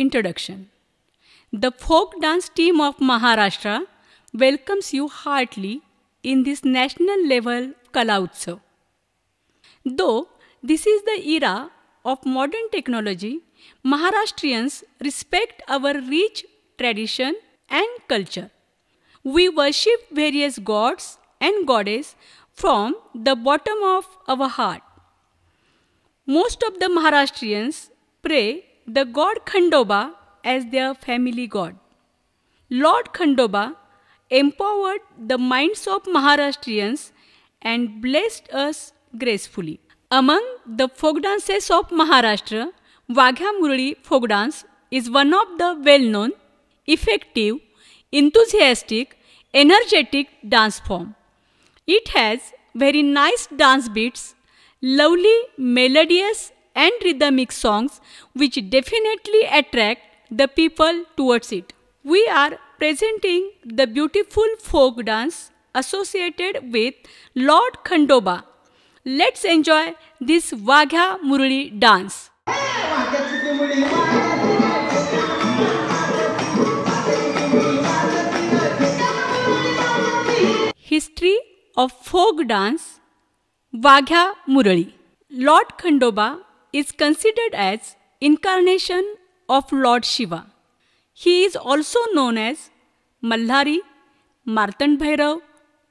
Introduction The folk dance team of Maharashtra welcomes you heartily in this national level Kala Though this is the era of modern technology, Maharashtrians respect our rich tradition and culture. We worship various gods and goddesses from the bottom of our heart. Most of the Maharashtrians pray the god Khandoba as their family god. Lord Khandoba empowered the minds of Maharashtrians and blessed us gracefully. Among the folk dances of Maharashtra, Vagya Murli folk dance is one of the well known, effective, enthusiastic, energetic dance form. It has very nice dance beats, lovely melodious and rhythmic songs which definitely attract the people towards it. We are presenting the beautiful folk dance associated with Lord Khandoba. Let's enjoy this Vagha Murli dance. History of folk dance Vagha Murli Lord Khandoba is considered as incarnation of Lord Shiva. He is also known as Mallari, Martan Bhairav,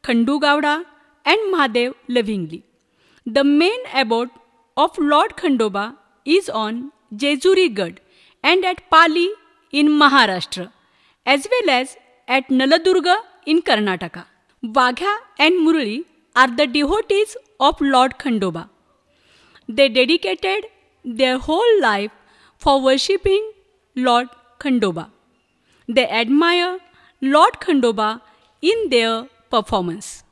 Khandu and Mahadev lovingly. The main abode of Lord Khandoba is on Jejuri Gad and at Pali in Maharashtra as well as at Naladurga in Karnataka. Vagha and Murli are the devotees of Lord Khandoba. They dedicated their whole life for worshipping Lord Khandoba. They admire Lord Khandoba in their performance.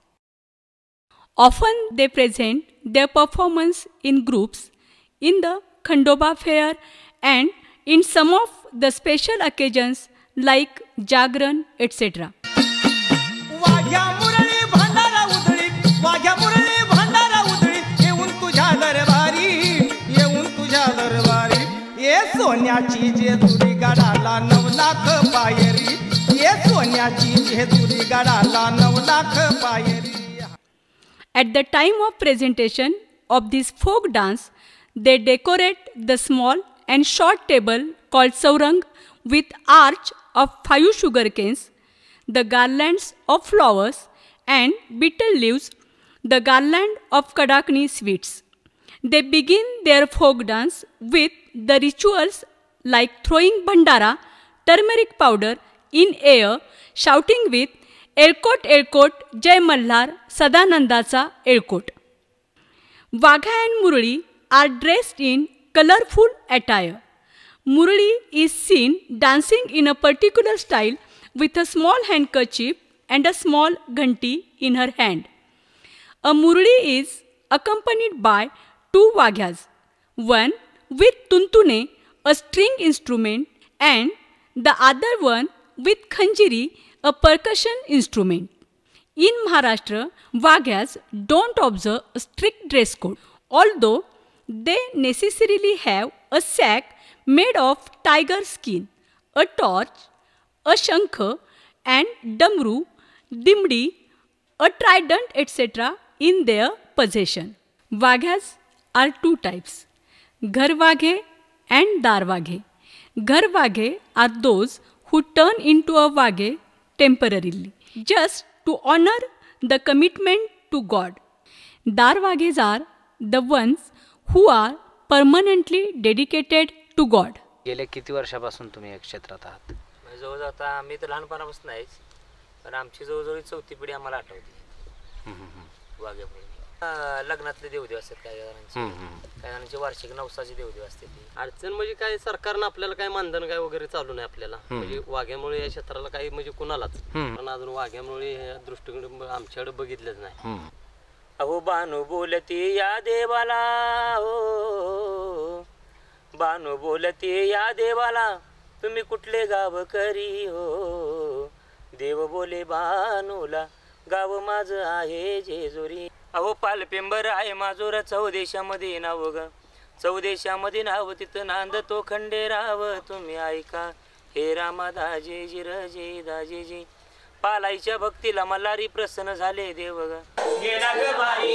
Often they present their performance in groups in the Khandoba fair and in some of the special occasions like Jagran, etc. At the time of presentation of this folk dance, they decorate the small and short table called saurang with arch of five sugar canes, the garlands of flowers and betel leaves, the garland of kadakni sweets. They begin their folk dance with the rituals like throwing bhandara turmeric powder in air shouting with Yelkot Yelkot Jai Malhar सदानंदाचा Yelkot Wagha and Murali are dressed in colourful attire Murali is seen dancing in a particular style with a small handkerchief and a small ghanti in her hand a Murali is accompanied by two Waghyas one with tuntune, a string instrument, and the other one with khanjiri, a percussion instrument. In Maharashtra, Wagyas don't observe a strict dress code, although they necessarily have a sack made of tiger skin, a torch, a shankha, and damru, dimdi, a trident, etc. in their possession. Waghas are two types घरवाघे and दारवाघे घरवाघे are those who turn into a वाघे temporarily just to honour the commitment to God दारवाघेज are the ones who are permanently dedicated to God गेल्या किती वर्षापासून तुम्ही या क्षेत्रात आहात म्हणजे जवळजवळ आता आम्ही तर लहानपणापासून आहेच पण आमची जवळजवळ चौथी पिढी आम्हाला आठवते वाघ्यापुढे लग्नातले देवदेव असतात काही जणांचे काही जणांचे वार्षिक नवसाचे देवदेव असते अडचण म्हणजे काय सरकारनं आपल्याला काय मानधन काय वगैरे चालू नाही आपल्याला म्हणजे वाघ्यामुळे या क्षेत्राला काही म्हणजे कुणालाच पण अजून वाघ्यामुळे या दृष्टीकडे आमच्याकडे बघितलंच नाही अहो बानू बोलती या देवाला हो बानू बोलती या देवाला तुम्ही कुठले गाव करी हो देव बोले बानूला गाव माझ आहे जेजोरी अहो पालपिंबर आहे माजोरा चौदेशामध्ये नाव ग चौदेशामध्ये नाव तिथं नांद तो खंडे राव तुम्ही ऐका हे रामा दाजे जी रजे दाजेजी पालाईच्या भक्तीला मल्हारी प्रसन्न झाले देव ग बाई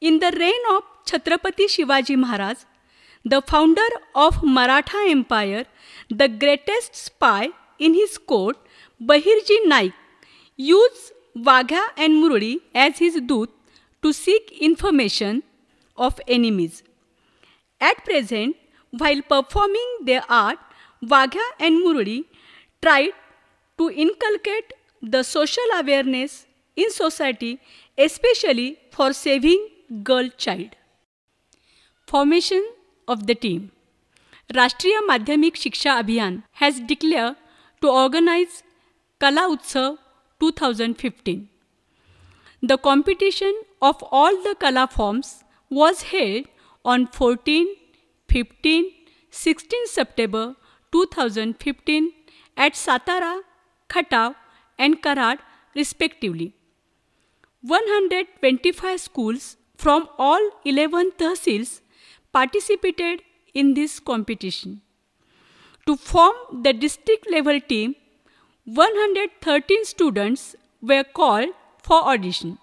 In the reign of Chhatrapati Shivaji Maharaj, the founder of Maratha Empire, the greatest spy in his court, Bahirji Naik, used Vagha and Murudi as his doot to seek information of enemies. At present, while performing their art, Vagha and Murudi tried to inculcate the social awareness in society, especially for saving girl child. Formation of the team. Rashtriya Madhyamik Shiksha Abhiyan has declared to organize Kala Utsav 2015. The competition of all the Kala forms was held on 14, 15, 16 September 2015 at Satara, Khatau and Karad respectively. 125 schools from all 11 tehsils participated in this competition. To form the district level team, 113 students were called for audition.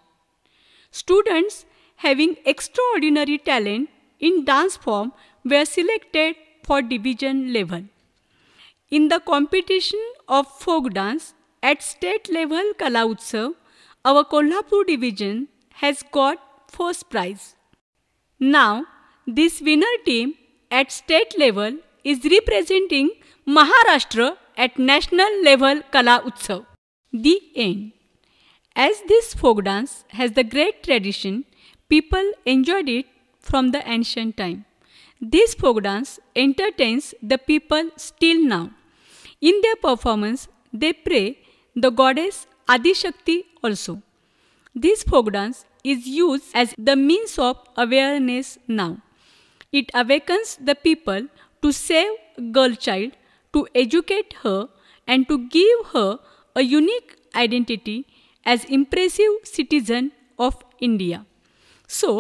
Students having extraordinary talent in dance form were selected for division level. In the competition of folk dance at state level Kalautsav, our Kolhapur division has got first prize. Now, this winner team at state level is representing Maharashtra at national level Kala Utsav. The end. As this folk dance has the great tradition, people enjoyed it from the ancient time. This folk dance entertains the people still now. In their performance, they pray the goddess Adishakti also. This folk dance is used as the means of awareness now. It awakens the people to save girl child, to educate her and to give her a unique identity as impressive citizen of India. So,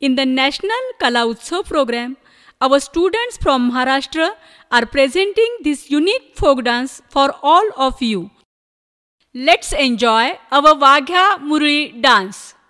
in the National Kala Utsav program, our students from Maharashtra are presenting this unique folk dance for all of you. Let's enjoy our Vagya Murli dance.